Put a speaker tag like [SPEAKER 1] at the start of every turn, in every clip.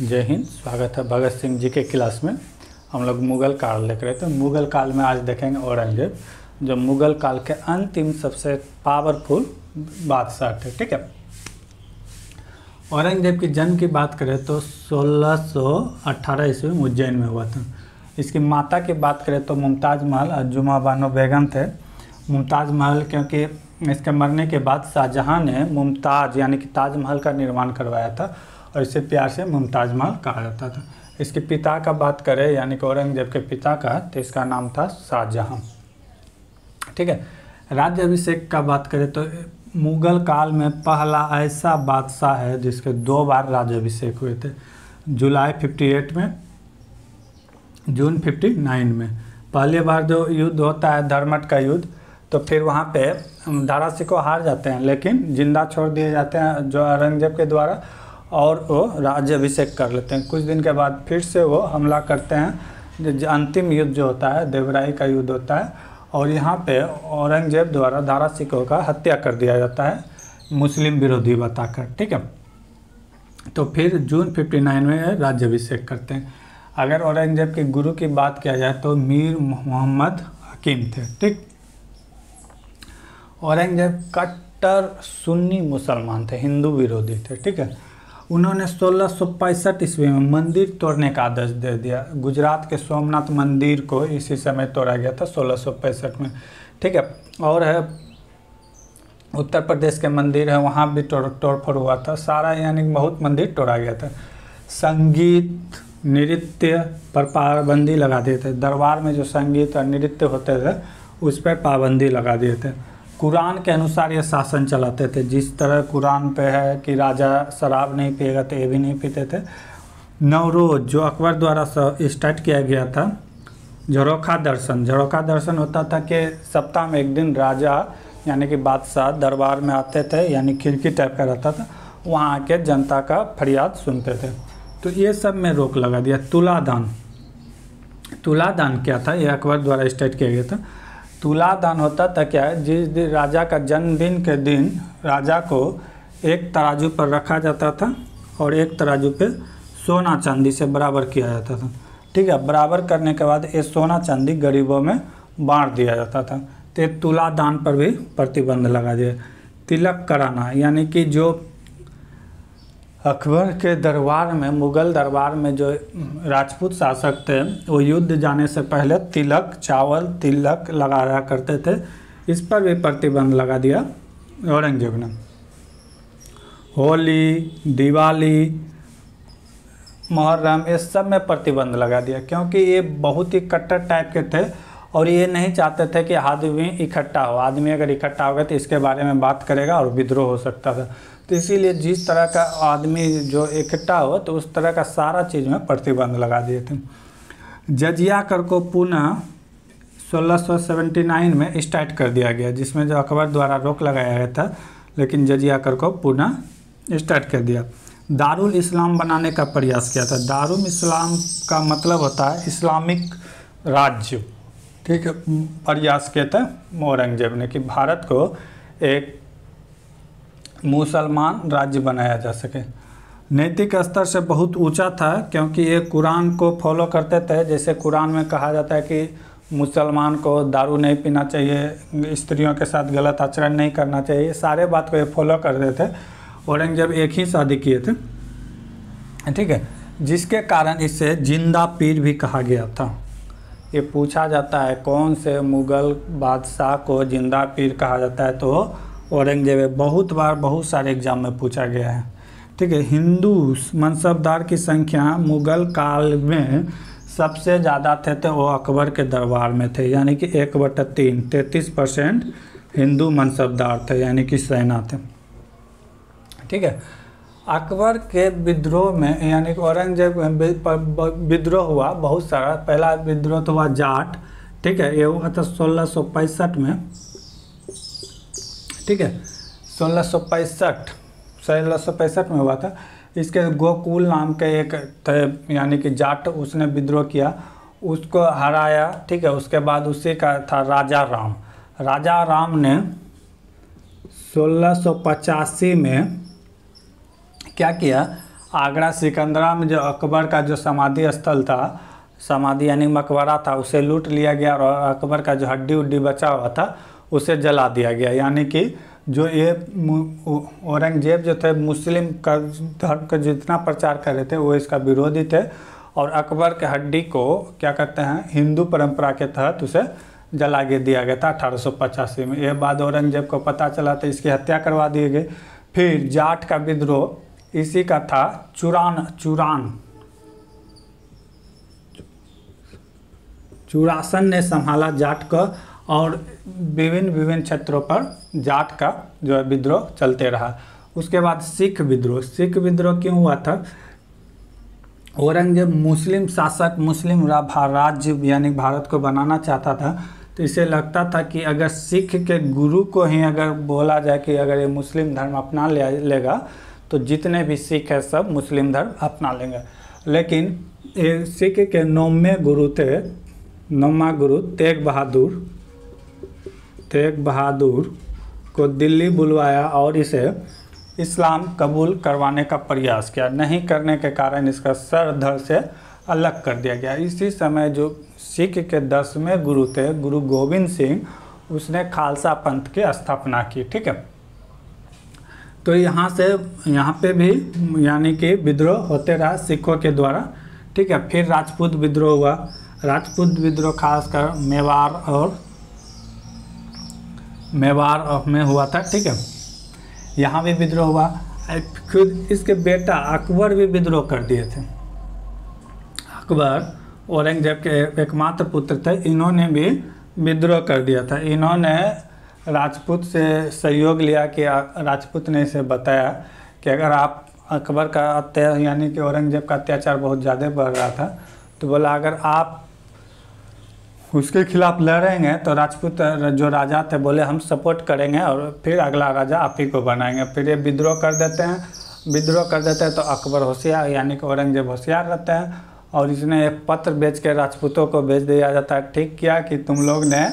[SPEAKER 1] जय हिंद स्वागत है भगत सिंह जी के क्लास में हम लोग मुगल काल देख रहे थे तो मुगल काल में आज देखेंगे औरंगजेब जो मुगल काल के अंतिम सबसे पावरफुल बादशाह थे ठीक है औरंगजेब के जन्म की बात करें तो 1618 ईस्वी में उज्जैन में हुआ था इसकी माता की बात करें तो मुमताज़ महल और जुमा बानो बेगम थे मुमताज़ महल क्योंकि इसके मरने के बाद शाहजहाँ ने मुमताज़ यानी कि ताजमहल का निर्माण करवाया था और इसे प्यार से मुमताज महल कहा जाता था इसके पिता का बात करें यानी कि औरंगजेब के पिता का तो इसका नाम था शाहजहाँ ठीक है राज्य अभिषेक का बात करें तो मुगल काल में पहला ऐसा बादशाह है जिसके दो बार राज्य अभिषेक हुए थे जुलाई 58 में जून 59 में पहली बार जो युद्ध होता है धर्मट का युद्ध तो फिर वहाँ पे दारासी को हार जाते हैं लेकिन जिंदा छोड़ दिए जाते हैं जो औरंगजेब के द्वारा और वो राज्य अभिषेक कर लेते हैं कुछ दिन के बाद फिर से वो हमला करते हैं अंतिम युद्ध जो होता है देवराई का युद्ध होता है और यहाँ पे औरंगजेब द्वारा धारा सिखों का हत्या कर दिया जाता है मुस्लिम विरोधी बताकर ठीक है तो फिर जून 59 में राज्याभिषेक करते हैं अगर औरंगजेब के गुरु की बात किया जाए तो मीर मोहम्मद हकीम थे ठीक औरंगजेब कट्टर सुन्नी मुसलमान थे हिंदू विरोधी थे ठीक है उन्होंने सोलह सौ पैंसठ ईस्वी में मंदिर तोड़ने का आदेश दे दिया गुजरात के सोमनाथ मंदिर को इसी समय तोड़ा गया था सोलह सौ पैंसठ में ठीक है और है उत्तर प्रदेश के मंदिर है वहाँ भी तोड़ तोड़फोड़ हुआ था सारा यानी बहुत मंदिर तोड़ा गया था संगीत नृत्य पर पाबंदी लगा दिए थे दरबार में जो संगीत और नृत्य होते थे उस पर पाबंदी लगा दिए थे कुरान के अनुसार ये शासन चलाते थे जिस तरह कुरान पे है कि राजा शराब नहीं पिएगा तो ये भी नहीं पीते थे नवरोज जो अकबर द्वारा स्टार्ट किया गया था झरोखा दर्शन झरोखा दर्शन होता था कि सप्ताह में एक दिन राजा यानी कि बादशाह दरबार में आते थे यानी खिड़की टाइप का रहता था वहाँ आके जनता का फरियाद सुनते थे तो ये सब में रोक लगा दिया तुलादान तुलादान क्या था यह अकबर द्वारा स्टार्ट किया गया था तुला दान होता था क्या जिस दिन राजा का जन्मदिन के दिन राजा को एक तराजू पर रखा जाता था और एक तराजू पे सोना चांदी से बराबर किया जाता था ठीक है बराबर करने के बाद ये सोना चांदी गरीबों में बांट दिया जाता था तो तुला दान पर भी प्रतिबंध लगा दिया तिलक कराना यानी कि जो अकबर के दरबार में मुग़ल दरबार में जो राजपूत शासक थे वो युद्ध जाने से पहले तिलक चावल तिलक लगा रहा करते थे इस पर भी प्रतिबंध लगा दिया औरंगजेब ने होली दिवाली मुहर्रम ये सब में प्रतिबंध लगा दिया क्योंकि ये बहुत ही कट्टर टाइप के थे और ये नहीं चाहते थे कि आदमी इकट्ठा हो आदमी अगर इकट्ठा होगा तो इसके बारे में बात करेगा और विद्रोह हो सकता था तो इसीलिए जिस तरह का आदमी जो इकट्ठा हो तो उस तरह का सारा चीज़ में प्रतिबंध लगा दिए थे जजिया कर को पुनः 1679 में स्टार्ट कर दिया गया जिसमें जो अकबर द्वारा रोक लगाया गया था लेकिन जजिया कर को पुनः स्टार्ट कर दिया दारुल इस्लाम बनाने का प्रयास किया था दारुल इस्लाम का मतलब होता है इस्लामिक राज्य ठीक है प्रयास किया था औरंगजेब ने कि भारत को एक मुसलमान राज्य बनाया जा सके नैतिक स्तर से बहुत ऊंचा था क्योंकि ये कुरान को फॉलो करते थे जैसे कुरान में कहा जाता है कि मुसलमान को दारू नहीं पीना चाहिए स्त्रियों के साथ गलत आचरण नहीं करना चाहिए सारे बात को ये फॉलो करते थे औरंगजेब एक ही शादी किए थे ठीक है जिसके कारण इसे जिंदा पीर भी कहा गया था ये पूछा जाता है कौन से मुग़ल बादशाह को जिंदा पीर कहा जाता है तो औरंगजेब बहुत बार बहुत सारे एग्जाम में पूछा गया है ठीक है हिंदू मनसबदार की संख्या मुगल काल में सबसे ज़्यादा थे तो वो अकबर के दरबार में थे यानी कि एक बटा तीन तैंतीस परसेंट हिंदू मनसबदार थे यानी कि सेना थे ठीक है अकबर के विद्रोह में यानी कि औरंगजेब विद्रोह हुआ बहुत सारा पहला विद्रोह तो हुआ जाट ठीक है ये हुआ था सोलह में ठीक है सोलह सौ पैंसठ सोलह सौ पैंसठ में हुआ था इसके गोकुल नाम के एक थे यानी कि जाट उसने विद्रोह किया उसको हराया ठीक है उसके बाद उसी का था राजा राम राजा राम ने सोलह में क्या किया आगरा सिकंदरा में जो अकबर का जो समाधि स्थल था समाधि यानी मकबरा था उसे लूट लिया गया और अकबर का जो हड्डी उड्डी बचा हुआ था उसे जला दिया गया यानी कि जो ये औरंगजेब जो थे मुस्लिम का धर्म का जितना प्रचार कर रहे थे वो इसका विरोधी थे और अकबर के हड्डी को क्या कहते हैं हिंदू परंपरा के तहत उसे जला के दिया गया था अठारह में यह बात औरंगजेब को पता चला तो इसकी हत्या करवा दी गई फिर जाट का विद्रोह इसी का था चुरान चुरान चुरासन ने संभाला जाट का और विभिन्न विभिन्न क्षेत्रों पर जाट का जो है विद्रोह चलते रहा उसके बाद सिख विद्रोह सिख विद्रोह क्यों हुआ था औरंगजेब मुस्लिम शासक मुस्लिम राज्य यानी भारत को बनाना चाहता था तो इसे लगता था कि अगर सिख के गुरु को ही अगर बोला जाए कि अगर ये मुस्लिम धर्म अपना ले लेगा तो जितने भी सिख है सब मुस्लिम धर्म अपना लेंगे लेकिन ये सिख के नौमे गुरु थे नौवा गुरु तेग बहादुर तेग बहादुर को दिल्ली बुलवाया और इसे इस्लाम कबूल करवाने का प्रयास किया नहीं करने के कारण इसका सर धड़ से अलग कर दिया गया इसी समय जो सिख के दसवें गुरु थे गुरु गोविंद सिंह उसने खालसा पंथ की स्थापना की ठीक है तो यहाँ से यहाँ पे भी यानी कि विद्रोह होते रहा सिखों के द्वारा ठीक है फिर राजपूत विद्रोह हुआ राजपूत विद्रोह खासकर मेवाड़ और मेवाड़ में हुआ था ठीक है यहाँ भी विद्रोह हुआ खुद इसके बेटा अकबर भी विद्रोह कर दिए थे अकबर औरंगजेब के एकमात्र पुत्र थे इन्होंने भी विद्रोह कर दिया था इन्होंने राजपूत से सहयोग लिया कि राजपूत ने इसे बताया कि अगर आप अकबर का अत्या यानी कि औरंगजेब का अत्याचार बहुत ज़्यादा बढ़ रहा था तो बोला अगर आप उसके खिलाफ लड़ेंगे तो राजपूत जो राजा थे बोले हम सपोर्ट करेंगे और फिर अगला राजा आप ही को बनाएंगे फिर ये विद्रोह कर देते हैं विद्रोह कर देते हैं तो अकबर होशियार यानी कि औरंगजेब होशियार रहते हैं और इसने एक पत्र बेच के राजपूतों को भेज दिया जाता है ठीक किया कि तुम लोग ने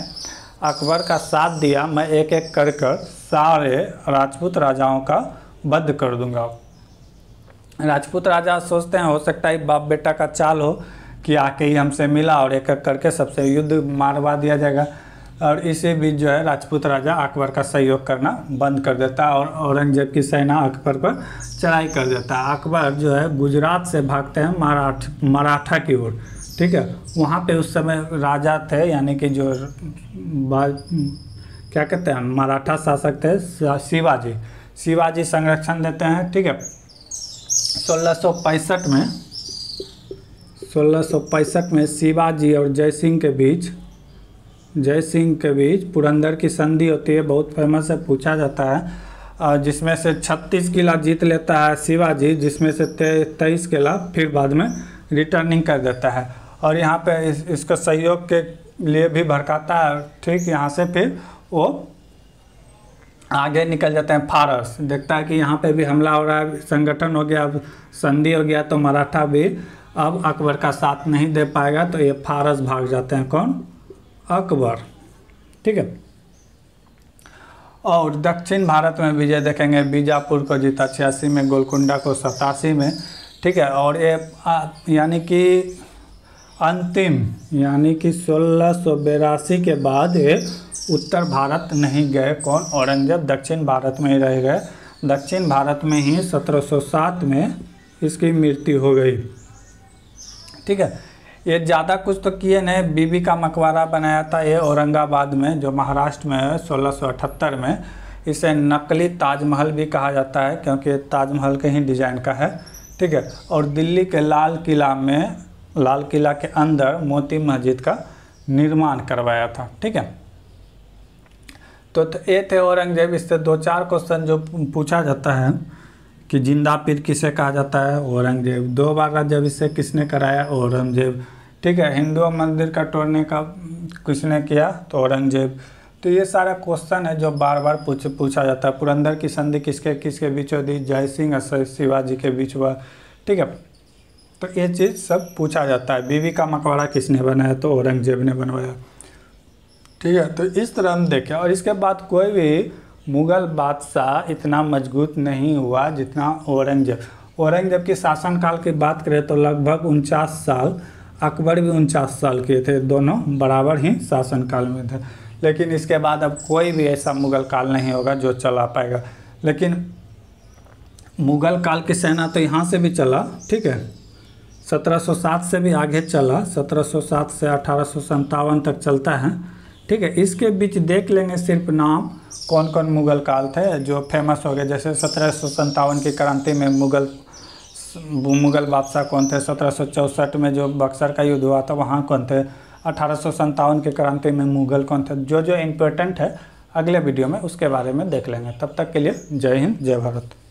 [SPEAKER 1] अकबर का साथ दिया मैं एक एक कर कर सारे राजपूत राजाओं का बद कर दूंगा राजपूत राजा सोचते हैं हो सकता है बाप बेटा का चाल हो कि आके ही हमसे मिला और एक एक करके सबसे युद्ध मारवा दिया जाएगा और इसी बीच जो है राजपूत राजा अकबर का सहयोग करना बंद कर देता और औरंगजेब की सेना अकबर पर चढ़ाई कर देता अकबर जो है गुजरात से भागते हैं मराठ मराठा की ओर ठीक है वहाँ पे उस समय राजा थे यानी कि जो क्या कहते हैं मराठा शासक थे शिवाजी शिवाजी संरक्षण देते हैं ठीक है सोलह में सोलह में शिवाजी और जय सिंह के बीच जय सिंह के बीच पुरंदर की संधि होती है बहुत फेमस है पूछा जाता है जिसमें से 36 किला जीत लेता है शिवाजी जिसमें से तेईस किला फिर बाद में रिटर्निंग कर देता है और यहाँ पे इस, इसका सहयोग के लिए भी भड़काता है ठीक यहाँ से फिर वो आगे निकल जाते हैं फारस देखता है कि यहाँ पे भी हमला हो रहा है संगठन हो गया अब संधि हो गया तो मराठा भी अब अकबर का साथ नहीं दे पाएगा तो ये फारस भाग जाते हैं कौन अकबर ठीक है और दक्षिण भारत में विजय देखेंगे बीजापुर को जीता छियासी में गोलकुंडा को सतासी में ठीक है और ये यानी कि अंतिम यानी कि सोलह सौ बेरासी के बाद ये उत्तर भारत नहीं गए कौन औरंगजेब दक्षिण भारत में ही रह गए दक्षिण भारत में ही 1707 में इसकी मृत्यु हो गई ठीक है ये ज़्यादा कुछ तो किए नहीं बीबी का मकबरा बनाया था ये औरंगाबाद में जो महाराष्ट्र में है सोलह में इसे नकली ताजमहल भी कहा जाता है क्योंकि ताजमहल के ही डिज़ाइन का है ठीक है और दिल्ली के लाल किला में लाल किला के अंदर मोती मस्जिद का निर्माण करवाया था ठीक है तो, तो ये थे औरंगजेब इससे दो चार क्वेश्चन जो पूछा जाता है कि जिंदा पीर किसे कहा जाता है औरंगजेब दो बार राज्याभिषेक किसने कराया औरंगजेब ठीक है हिंदू मंदिर का तोड़ने का किसने किया तो औरंगजेब तो ये सारा क्वेश्चन है जो बार बार पूछ पूछा जाता है पुरंदर की संधि किसके किसके बीच दी जय सिंह और शिवाजी के बीच हुआ ठीक है तो ये चीज़ सब पूछा जाता है बीवी का मकबरा किसने बनाया तो औरंगजेब ने बनवाया ठीक है तो इस तरह हम देखें और इसके बाद कोई भी मुग़ल बादशाह इतना मजबूत नहीं हुआ जितना औरंगज़ेब औरंगज़ेब के शासनकाल की बात करें तो लगभग उनचास साल अकबर भी उनचास साल के थे दोनों बराबर ही शासनकाल में थे लेकिन इसके बाद अब कोई भी ऐसा मुग़ल काल नहीं होगा जो चला पाएगा लेकिन मुग़ल काल की सेना तो यहाँ से भी चला ठीक है 1707 से भी आगे चला 1707 से अठारह तक चलता है ठीक है इसके बीच देख लेंगे सिर्फ नाम कौन कौन मुग़ल काल थे जो फेमस हो गए जैसे सत्रह की क्रांति में मुग़ल मुग़ल बादशाह कौन थे सत्रह में जो बक्सर का युद्ध हुआ था वहाँ कौन थे अठारह की क्रांति में मुग़ल कौन थे जो जो इम्पोर्टेंट है अगले वीडियो में उसके बारे में देख लेंगे तब तक के लिए जय हिंद जय भारत